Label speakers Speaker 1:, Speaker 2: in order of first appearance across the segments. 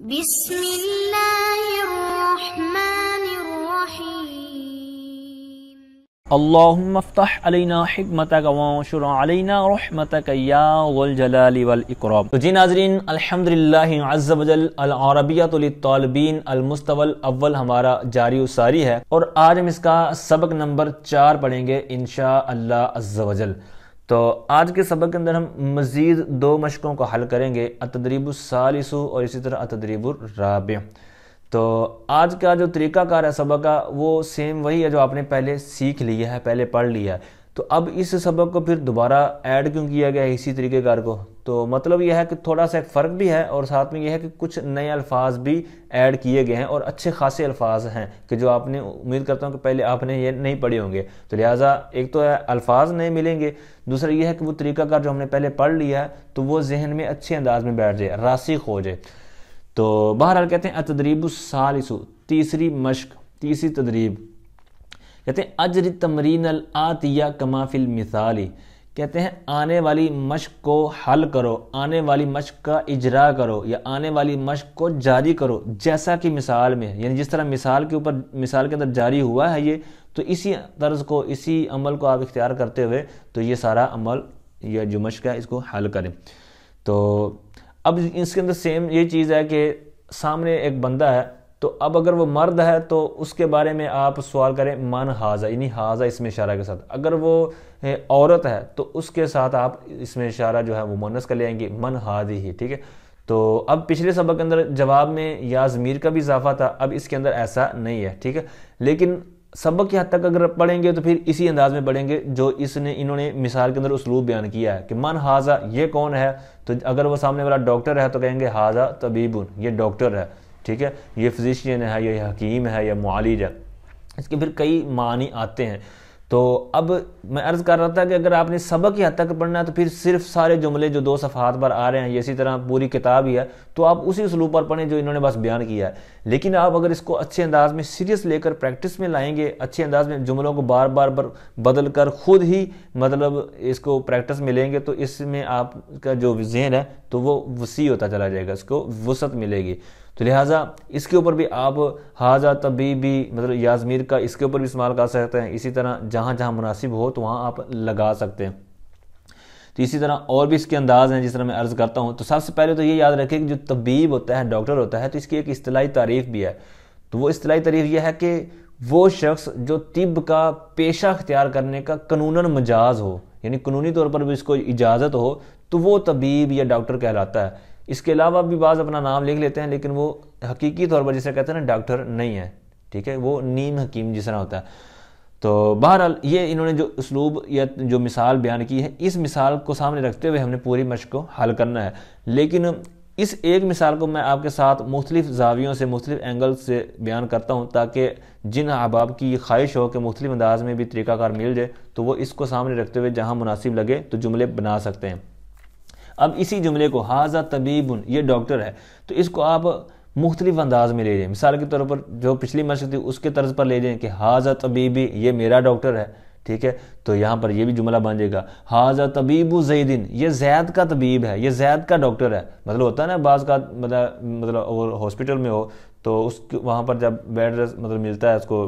Speaker 1: तो जी नाजरीन अलहमदिल्लाबियातलबिन अलमुस्तवल अव्वल हमारा जारी उसारी है और आज हम इसका सबक नंबर चार पढ़ेंगे इनशा अल्लाह तो आज के सबक के अंदर हम मज़ीद दो मशक़ों को हल करेंगे अतदरीब सालिसु और इसी तरह अतदरीब राब तो आज का जो तरीक़ाकार है सबक का वो सेम वही है जो आपने पहले सीख लिया है पहले पढ़ लिया है तो अब इस सबक को फिर दोबारा ऐड क्यों किया गया है इसी तरीक़ेकार को तो मतलब यह है कि थोड़ा सा एक फ़र्क भी है और साथ में यह है कि कुछ नए अल्फाज भी ऐड किए गए हैं और अच्छे खासे अल्फाज हैं कि जो आपने उम्मीद करता हूँ कि पहले आपने ये नहीं पढ़े होंगे तो लिहाजा एक तो है अल्फाज नए मिलेंगे दूसरा यह है कि वो तरीकाकार जो हमने पहले पढ़ लिया है तो वो जहन में अच्छे अंदाज में बैठ जाए रासिक हो जाए तो बहरहाल कहते हैं अतदरीब सालिसु तीसरी मश्क तीसरी तदरीब कहते हैं अजर तमरीन अल आतिया कमाफिल मिसाली कहते हैं आने वाली मश्क को हल करो आने वाली मश्क का इजरा करो या आने वाली मश्क को जारी करो जैसा कि मिसाल में यानी जिस तरह मिसाल के ऊपर मिसाल के अंदर जारी हुआ है ये तो इसी तर्ज को इसी अमल को आप इख्तियार करते हुए तो ये सारा अमल या जो मश्क है इसको हल करें तो अब इसके अंदर सेम ये चीज़ है कि सामने एक बंदा है तो अब अगर वो मर्द है तो उसके बारे में आप सवाल करें मन हाजा यानी हाजा इसमें इशारा के साथ अगर वो औरत है तो उसके साथ आप इसमें इशारा जो है वो मोनस कर ले मन हाज ही ठीक है तो अब पिछले सबक के अंदर जवाब में या ज़मीर का भी इजाफा था अब इसके अंदर ऐसा नहीं है ठीक है लेकिन सबक की हद तक अगर पढ़ेंगे तो फिर इसी अंदाज में पढ़ेंगे जो इसने इन्होंने मिसाल के अंदर उसलूब बयान किया है कि मन हाजा ये कौन है तो अगर वो सामने वाला डॉक्टर है तो कहेंगे हाजा तबीबुन ये डॉक्टर है ठीक है ये फिजिशियन है या ये हकीम है या मालिज है इसके फिर कई मानी आते हैं तो अब मैं अर्ज़ कर रहा था कि अगर आपने सबक ही हद तक पढ़ना है तो फिर सिर्फ सारे जुमले जो दो सफ़ात पर आ रहे हैं इसी तरह पूरी किताब ही है तो आप उसी उसलूब पर पढ़ें जो इन्होंने बस बयान किया है लेकिन आप अगर इसको अच्छे अंदाज में सीरियस लेकर प्रैक्टिस में लाएंगे अच्छे अंदाज में जुमलों को बार बार बर, बदल कर ख़ुद ही मतलब इसको प्रैक्टिस में लेंगे तो इसमें आपका जो जहन है तो वो वसी होता चला जाएगा इसको वसत मिलेगी तो लिहाजा इसके ऊपर भी आप हाजा तबी भी मतलब याजमीर का इसके ऊपर भी इस्तेमाल कर सकते हैं इसी तरह जहाँ जहाँ मुनासिब हो तो वहाँ आप लगा सकते हैं तो इसी तरह और भी इसके अंदाज हैं जिस तरह मैं अर्ज़ करता हूँ तो सबसे पहले तो ये याद रखें कि जो तबीब होता है डॉक्टर होता है तो इसकी एक अतलाई तारीफ़ भी है तो वो अतलाई तारीफ़ यह है कि वो शख्स जो तिब का पेशा अख्तियार करने का कानून मजाज हो यानी कानूनी तौर पर भी इसको इजाज़त हो तो वो तबीब या डॉक्टर कहलाता है इसके अलावा भी बाज़ अपना नाम लिख लेते हैं लेकिन वो हकीकी तौर पर जिसे कहते हैं ना डॉक्टर नहीं है ठीक है वो नीम हकीम जिस तरह होता है तो बहरहाल ये इन्होंने जो उसलूब या जो मिसाल बयान की है इस मिसाल को सामने रखते हुए हमने पूरी मश्क को हल करना है लेकिन इस एक मिसाल को मैं आपके साथ मुख्तलिफ जावियों से मुख्तलिफ एंगल से बयान करता हूँ ताकि जिन अहबाब की ख्वाहिश हो कि मुख्तलिफ अंदाज में भी तरीक़ाकार मिल जाए तो वो इसको सामने रखते हुए जहाँ मुनासिब लगे तो जुमले बना सकते हैं अब इसी जुमले को हाजा तबीबन ये डॉक्टर है तो इसको आप मुख्तलिफ अंदाज में ले जाए मिसाल के तौर पर जो पिछली मशक थी उसके तर्ज पर ले जाएँ कि हाजा तबीबी ये मेरा डॉक्टर है ठीक है तो यहाँ पर यह भी जुमला बन जाएगा हाजा तबीबू जैदिन ये जैद का तबीब है ये जैद का डॉक्टर है मतलब होता है ना बाज का मतलब मतलब हॉस्पिटल में हो तो उस वहाँ पर जब बेड मतलब मिलता है उसको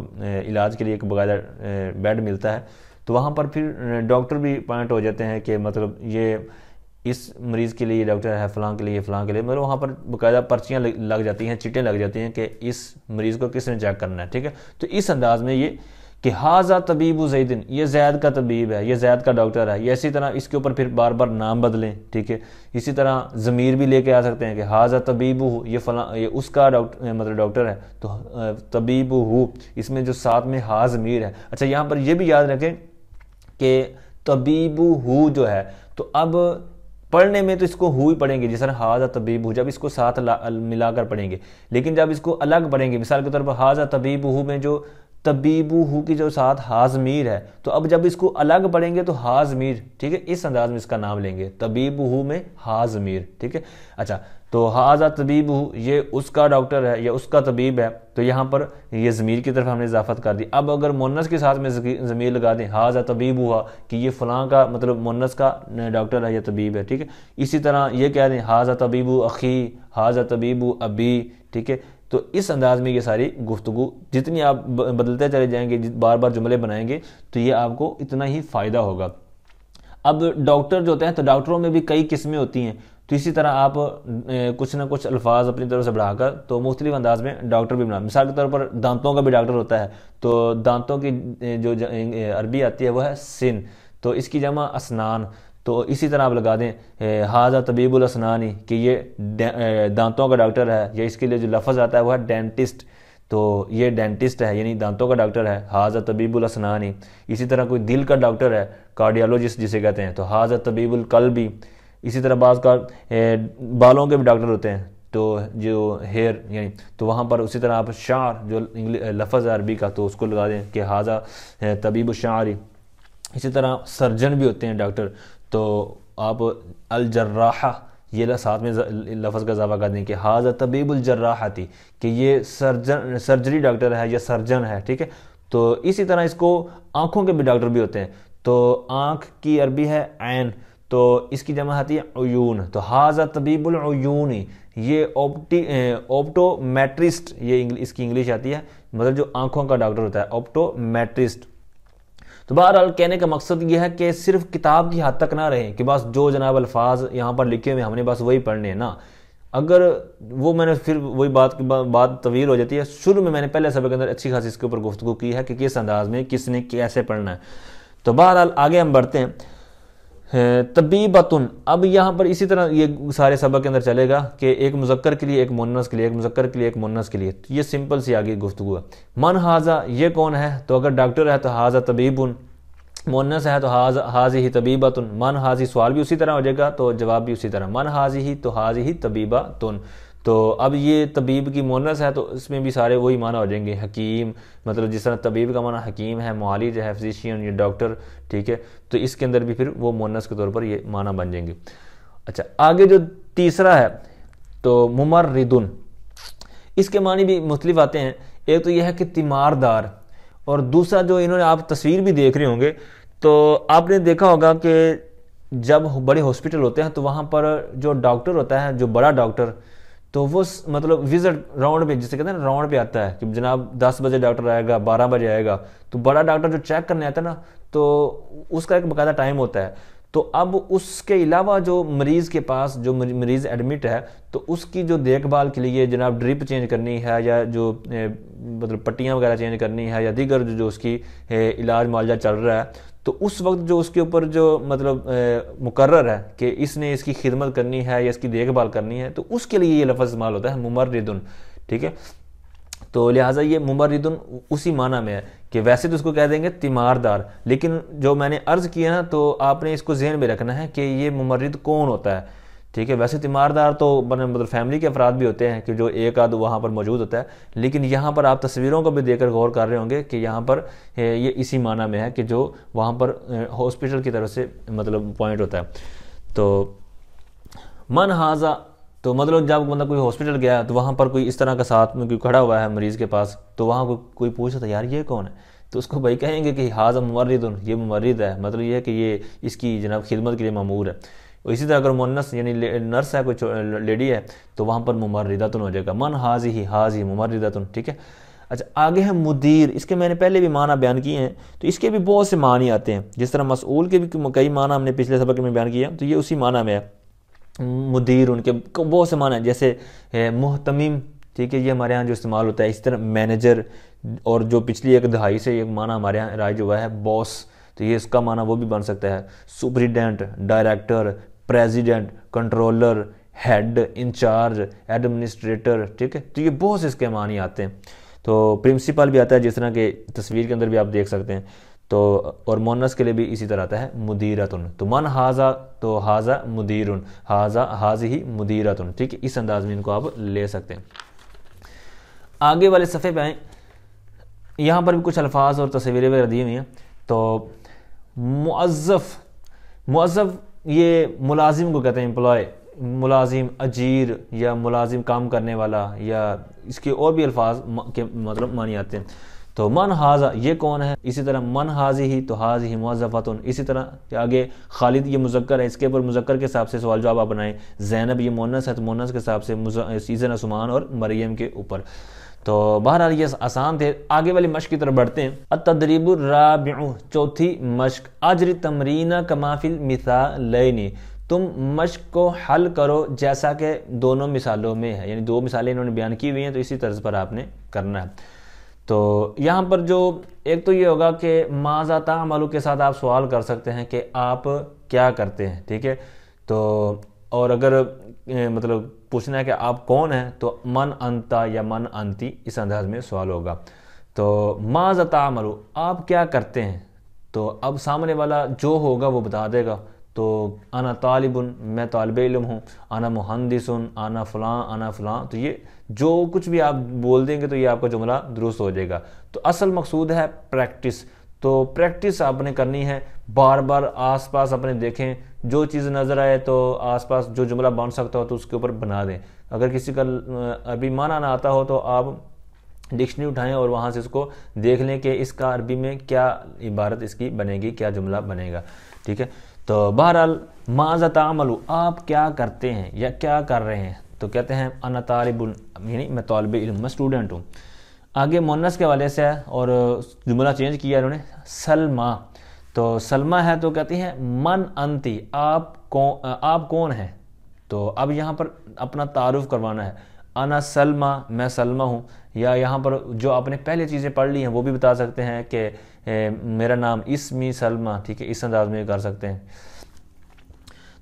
Speaker 1: इलाज के लिए एक बाकायदा बेड मिलता है तो वहाँ पर फिर डॉक्टर भी पॉइंट हो जाते हैं कि मतलब ये इस मरीज़ के लिए डॉक्टर है फलां के लिए फ़लाँ के लिए मतलब वहाँ पर बाकायदा पर्चियाँ लग जाती हैं चिटें लग जाती हैं कि इस मरीज़ को किसने चेक करना है ठीक है तो इस अंदाज़ में ये कि हाजा तबीब जैदिन ये जैद का तबीब है ये जैद का डॉक्टर है ये इसी तरह इसके ऊपर फिर बार बार नाम बदलें ठीक है इसी तरह ज़मीर भी लेके आ सकते हैं कि हाजा तबीब हो ये फला ये उसका डॉक्टर मतलब डॉक्टर है तो तबीब हो इसमें जो साथ में हा ज़मीर है अच्छा यहाँ पर यह भी याद रखें कि तबीब हो जो है तो अब पढ़ने में तो इसको हु ही पढ़ेंगे जिस तरह हाजा तबीब हु जब इसको साथ मिलाकर पढ़ेंगे लेकिन जब इसको अलग पढ़ेंगे मिसाल के तौर पर हाजा तबीब हु में जो तबीबू हु की जो साथ हाजमीर है तो अब जब इसको अलग पढ़ेंगे तो हाजमीर ठीक है इस अंदाज में इसका नाम लेंगे तबीब हु में हाजमीर ठीक है अच्छा तो हाजा तबीब हूँ ये उसका डॉक्टर है या उसका तबीब है तो यहाँ पर ये ज़मीर की तरफ हमने इजाफत कर दी अब अगर मोनस के साथ में ज़मीर लगा दें हाजा तबीब हुआ कि ये फ़लाँ का मतलब मोनस का डॉक्टर है या तबीब है ठीक है इसी तरह ये कह दें हाजा तबीबू अखी हाजा तबीबू अबी ठीक है तो इस अंदाज़ में ये सारी गुफ्तु जितनी आप बदलते चले जाएंगे बार बार जुमले बनाएंगे तो ये आपको इतना ही फ़ायदा होगा अब डॉक्टर जो होते हैं तो डॉक्टरों में भी कई किस्में होती हैं तो इसी तरह आप कुछ ना कुछ अल्फाज अपनी तरफ से बढ़ाकर तो मुख्तलिफ अंदाज में डॉक्टर भी बना मिसाल के तौर पर दांतों का भी डॉक्टर होता है तो दांतों की जो अरबी आती है वह है सिन तो इसकी जमा असनान तो इसी तरह आप लगा दें हाजा तबीबुल असनानी कि ये दांतों का डॉक्टर है या इसके लिए जो लफज आता है वह है डेंटिस्ट तो ये डेंटिस्ट है यानी दांतों का डॉक्टर है हाजा तबीबुल असनानी इसी तरह कोई दिल का डॉक्टर है कार्डियोलॉजिस्ट जिसे कहते हैं तो हाजा तबीबुल कल्बी इसी तरह बाज़ का बालों के भी डॉक्टर होते हैं तो जो हेयर यानी तो वहाँ पर उसी तरह आप शार जो लफज है अरबी का तो उसको लगा दें कि हाजा तबीब शारी इसी तरह सर्जन भी होते हैं डॉक्टर तो आप अलजर्राह ये साथ में लफ्ज़ का इजाफा कर दें कि हाजा तबीबुलजर्राहा थी कि ये सर्जन सर्जरी डॉक्टर है या सर्जन है ठीक है तो इसी तरह इसको आँखों के भी डॉक्टर भी होते हैं तो आँख की अरबी है आन तो इसकी जमा आती है अयून तो हाजा तबीबुलयून ये ऑप्टी ऑप्टोमेट्रिस्ट ये इसकी इंग्लिश आती है मतलब जो आंखों का डॉक्टर होता है ऑप्टोमेट्रिस्ट तो बहरहाल कहने का मकसद यह है कि सिर्फ किताब की हद तक ना रहे कि बस जो जनाब अल्फाज यहाँ पर लिखे हुए हमने बस वही पढ़ने हैं ना अगर वो मैंने फिर वही बात की बा, बात तवील हो जाती है शुरू में मैंने पहले सबक अंदर अच्छी खासी इसके ऊपर गुफ्तु की है कि किस अंदाज में किसने कैसे पढ़ना है तो बहरहाल आगे हम बढ़ते हैं तबीबतन अब यहाँ पर इसी तरह ये सारे सबक के अंदर चलेगा कि एक मुजक्कर के लिए एक मोनस के लिए एक मुजक्कर के लिए एक मुन्नस के लिए तो ये सिंपल सी आगे गुफ्तु है मन हाजा ये कौन है तो अगर डॉक्टर है तो हाजा तबीबन मुन्नस है तो हाज हाजी ही तुन मन हाजी सवाल भी उसी तरह हो जाएगा तो जवाब भी उसी तरह मन हाजी ही तो हाजी ही तबीबा तुन तो अब ये तबीब की मोनस है तो इसमें भी सारे वही माना हो जाएंगे हकीम मतलब जिस तरह तबीब का माना हकीम है मालिज है फिजिशियन या डॉक्टर ठीक है तो इसके अंदर भी फिर वो मोनस के तौर पर ये माना बन जाएंगे अच्छा आगे जो तीसरा है तो मुमर रिदुन इसके मानी भी मुख्तलिफ आते हैं एक तो यह है कि तीमारदार और दूसरा जो इन्होंने आप तस्वीर भी देख रहे होंगे तो आपने देखा होगा कि जब बड़े हॉस्पिटल होते हैं तो वहाँ पर जो डॉक्टर होता है जो बड़ा डॉक्टर तो वो मतलब विजिट राउंड पे जिसे कहते हैं ना राउंड पे आता है कि जनाब दस बजे डॉक्टर आएगा बारह बजे आएगा तो बड़ा डॉक्टर जो चेक करने आता है ना तो उसका एक बकायदा टाइम होता है तो अब उसके अलावा जो मरीज़ के पास जो मरीज़ एडमिट है तो उसकी जो देखभाल के लिए जनाब ड्रिप चेंज करनी है या जो मतलब पट्टियाँ वगैरह चेंज करनी है या दीगर जो उसकी इलाज मुआवजा चल रहा है तो उस वक्त जो उसके ऊपर जो मतलब मुकर है कि इसने इसकी खिदमत करनी है या इसकी देखभाल करनी है तो उसके लिए ये लफ्ज़ इस्तेमाल होता है मुमर ठीक है तो लिहाजा ये मुमर उसी माना में है कि वैसे तो उसको कह देंगे तीमारदार लेकिन जो मैंने अर्ज़ किया ना तो आपने इसको जहन में रखना है कि ये मुमरद कौन होता है ठीक है वैसे तीमारदार तो मैंने मतलब फैमिली के अफराद भी होते हैं कि जो एक आध वहाँ पर मौजूद होता है लेकिन यहाँ पर आप तस्वीरों को भी देखकर गौर कर रहे होंगे कि यहाँ पर ये इसी माना में है कि जो वहाँ पर हॉस्पिटल की तरफ से मतलब पॉइंट होता है तो मन हाजा तो मतलब जब मतलब कोई हॉस्पिटल गया तो वहाँ पर कोई इस तरह का साथ में कोई खड़ा हुआ है मरीज़ के पास तो वहाँ को, कोई पूछ रहा था यार ये कौन है तो उसको भाई कहेंगे कि हाजा मुमरद ये मुमरद है मतलब ये है कि ये इसकी जनाब खिदमत के लिए मामूर है इसी तरह अगर मुन्नस यानी नर्स है कोई लेडी है तो वहाँ पर मुमरदातन हो जाएगा मन हाजी ही हाजी मुमरदातन ठीक है अच्छा आगे है मुदीर इसके मैंने पहले भी माना बयान किए हैं तो इसके भी बहुत से मानी आते हैं जिस तरह मसूल के भी कई माना हमने पिछले सबक में बयान किया तो ये उसी माना में है मुदीर उनके बहुत से माना है जैसे मुहतमीम ठीक है ये हमारे यहाँ जो इस्तेमाल होता है इस तरह मैनेजर और जो पिछली एक दहाई से एक माना हमारे यहाँ राय हुआ है बॉस तो ये इसका माना वो भी बन सकता है superintendent director president controller head incharge administrator ठीक है तो ये बहुत से इसके मानी आते हैं तो प्रिंसिपल भी आता है जिस तरह के तस्वीर के अंदर भी आप देख सकते हैं तो और मोनस के लिए भी इसी तरह आता है मुदीरतुन तो मन हाजा तो हाजा मुदीरुन हाजा हाज ही मुदीरत ठीक है इस अंदाज में इनको आप ले सकते हैं आगे वाले सफ़े पे आए यहाँ पर भी कुछ अल्फाज और तस्वीरें वगैरह दी हुई हैं तो मुआज़फ़ मुआज़फ़ ये मुलाजिम को कहते हैं एम्प्लॉय मुलाजिम अजीर या मुलाजिम काम करने वाला या इसके और भी अल्फाज के मतलब मानी आते हैं तो मन हाजा ये कौन है इसी तरह मन हाजी ही तो हाज ही मुजफ़ातन इसी तरह आगे खालिद ये मुजक्कर है इसके ऊपर मुजक्कर के हिसाब से सवाल जवाब आप बनाएं जैनब ये मोनस है तो मोनस के हिसाब से सीज़न असमान और मरीम के ऊपर तो बहरहाल ये आसान थे आगे वाली मश्क की तरफ बढ़ते हैं तदरीब राब्यू चौथी मश्क अजर तमरीना कमाफिल लेनी तुम मश्क को हल करो जैसा कि दोनों मिसालों में है यानी दो मिसालें इन्होंने बयान की हुई हैं तो इसी तर्ज पर आपने करना है तो यहाँ पर जो एक तो ये होगा कि माजा तामलू के साथ आप सवाल कर सकते हैं कि आप क्या करते हैं ठीक है तो और अगर मतलब पूछना है कि आप कौन हैं तो मन अंता या मन अंति इस अंदाज में सवाल होगा तो माँ जता मरु आप क्या करते हैं तो अब सामने वाला जो होगा वो बता देगा तो आना तालिबन मैं तालब इलम हूँ आना मुहंदिस आना फलां आना फलां तो ये जो कुछ भी आप बोल देंगे तो ये आपका जुमला दुरुस्त हो जाएगा तो असल मकसूद है प्रैक्टिस तो प्रैक्टिस आपने करनी है बार बार आसपास अपने देखें जो चीज़ नज़र आए तो आसपास जो जुमला बन सकता हो तो उसके ऊपर बना दें अगर किसी का अरबी माना ना आता हो तो आप डिक्शनरी उठाएं और वहाँ से इसको देख लें कि इसका अरबी में क्या इबारत इसकी बनेगी क्या जुमला बनेगा ठीक है तो बहरहाल माजत आमलू आप क्या करते हैं या क्या कर रहे हैं तो कहते हैं अन तालिबुल यानी मैं तालब इलम मैं स्टूडेंट हूँ आगे मोनस के वाले से है और जुमला चेंज किया इन्होंने सलमा तो सलमा है तो कहती है मन अंति आप कौन आप कौन है तो अब यहाँ पर अपना तारुफ करवाना है अना सलमा मैं सलमा हूँ या यहाँ पर जो आपने पहले चीज़ें पढ़ ली हैं वो भी बता सकते हैं कि मेरा नाम इसमी सलमा ठीक है इस अंदाज में कर सकते हैं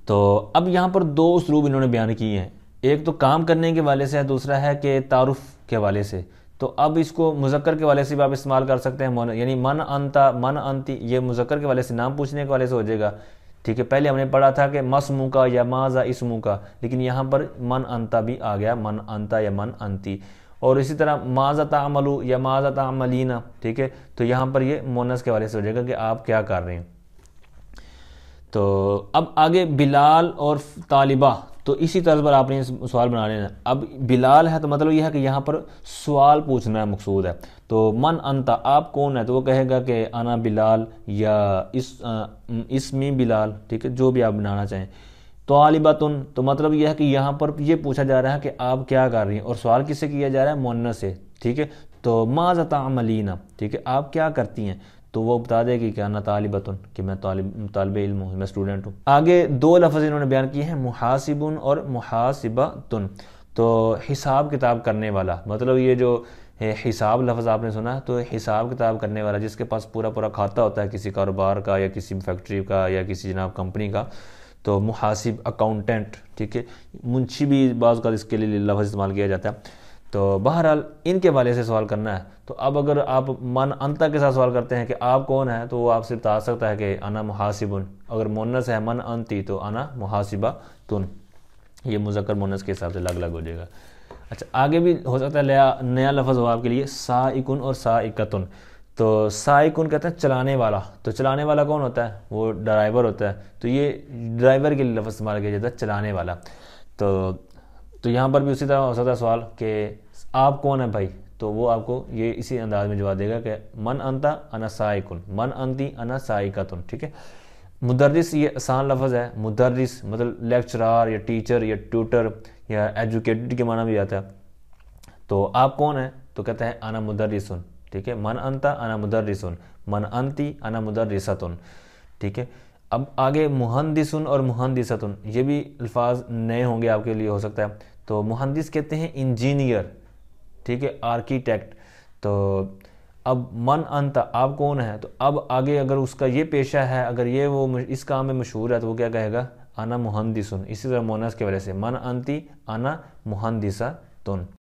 Speaker 1: तो अब यहाँ पर दो उसलूब इन्होंने बयान किए हैं एक तो काम करने के वाले से है दूसरा है कि तारुफ के वाले से तो अब इसको मुजक्कर के वाले से भी आप इस्तेमाल कर सकते हैं मन यानी मन अंता मन अंति ये मुजक्कर के वाले से नाम पूछने के वाले से हो जाएगा ठीक है पहले हमने पढ़ा था कि मस मुँह का या माजा मुँह का लेकिन यहाँ पर मन अंता भी आ गया मन अंता या मन अंति और इसी तरह माजा तामलू या माजा तामलीना ठीक है तो यहाँ पर ये मोनस के वाले से हो जाएगा कि आप क्या कर रहे हैं तो अब आगे बिलाल और तालिबा तो इसी तर्ज पर आपने सवाल बना लेना अब बिलाल है तो मतलब यह है कि यहाँ पर सवाल पूछना है मकसूद है तो मन अंता आप कौन है तो वो कहेगा कि आना बिलाल या इस इसमी बिलाल ठीक है जो भी आप बनाना चाहें तो अलिबातन तो मतलब यह है कि यहाँ पर ये पूछा जा रहा है कि आप क्या कर रही हैं और सवाल किससे किया जा रहा है मोन्ना से ठीक है तो माजता अमलीना ठीक है आप क्या करती हैं तो वो बता दे कि क्या ना तालिबतन कि मैं तालब इल्म हूँ मैं स्टूडेंट हूँ आगे दो लफ्ज़ इन्होंने बयान किए हैं मुहासिबन और मुहासिबतन तो हिसाब किताब करने वाला मतलब ये जो हिसाब लफ्ज़ आपने सुना तो हिसाब किताब करने वाला जिसके पास पूरा पूरा खाता होता है किसी कारोबार का या किसी फैक्ट्री का या किसी जनाब कंपनी का तो मुहासिब अकाउंटेंट ठीक है मुंशी भी बाज़ का इसके लिए लफ्ज़ इस्तेमाल किया जाता है तो बहरहाल इनके वाले से सवाल करना है तो अब अगर आप मन अंता के साथ सवाल करते हैं कि आप कौन है तो वो आपसे बता सकता है कि अना मुहासिबुन अगर मोनस है मन अंती तो अना मुहासिबा तुन ये मुजक्र मोनस के हिसाब से अलग अलग हो जाएगा अच्छा आगे भी हो सकता है नया नया लफ्ज़ हो आपके लिए साइकुन और साइकतुन तो साइकुन कहते हैं चलाने वाला तो चलाने वाला कौन होता है वो ड्राइवर होता है तो ये ड्राइवर के लिए लफ्ज़ इस्तेमाल किया जाता है चलाने वाला तो तो यहाँ पर भी उसी तरह हो सकता है सवाल कि आप कौन है भाई तो वो आपको ये इसी अंदाज में जवाब देगा कि मन अंता अनसाइकुन मन अंती तुन ठीक है मुदरस ये आसान लफज है मुदरस मतलब लेक्चरार या टीचर या ट्यूटर या एजुकेटेड के माना भी जाता है तो आप कौन है तो कहते हैं अना मुदरसुन ठीक है मन अंता अना मुदरसुन मन अंति अना मुदरसतुन ठीक है अब आगे मुहंदिसन और मुहंदिसतुन ये भी अल्फाज नए होंगे आपके लिए हो सकता है तो मुहंदिस कहते हैं इंजीनियर ठीक है आर्किटेक्ट तो अब मन अंत आप कौन है तो अब आगे अगर उसका ये पेशा है अगर ये वो इस काम में मशहूर है तो वो क्या कहेगा आना मुहंदिसन इसी तरह मोनस की वजह से मन अंति आना मुहंदिसा तुन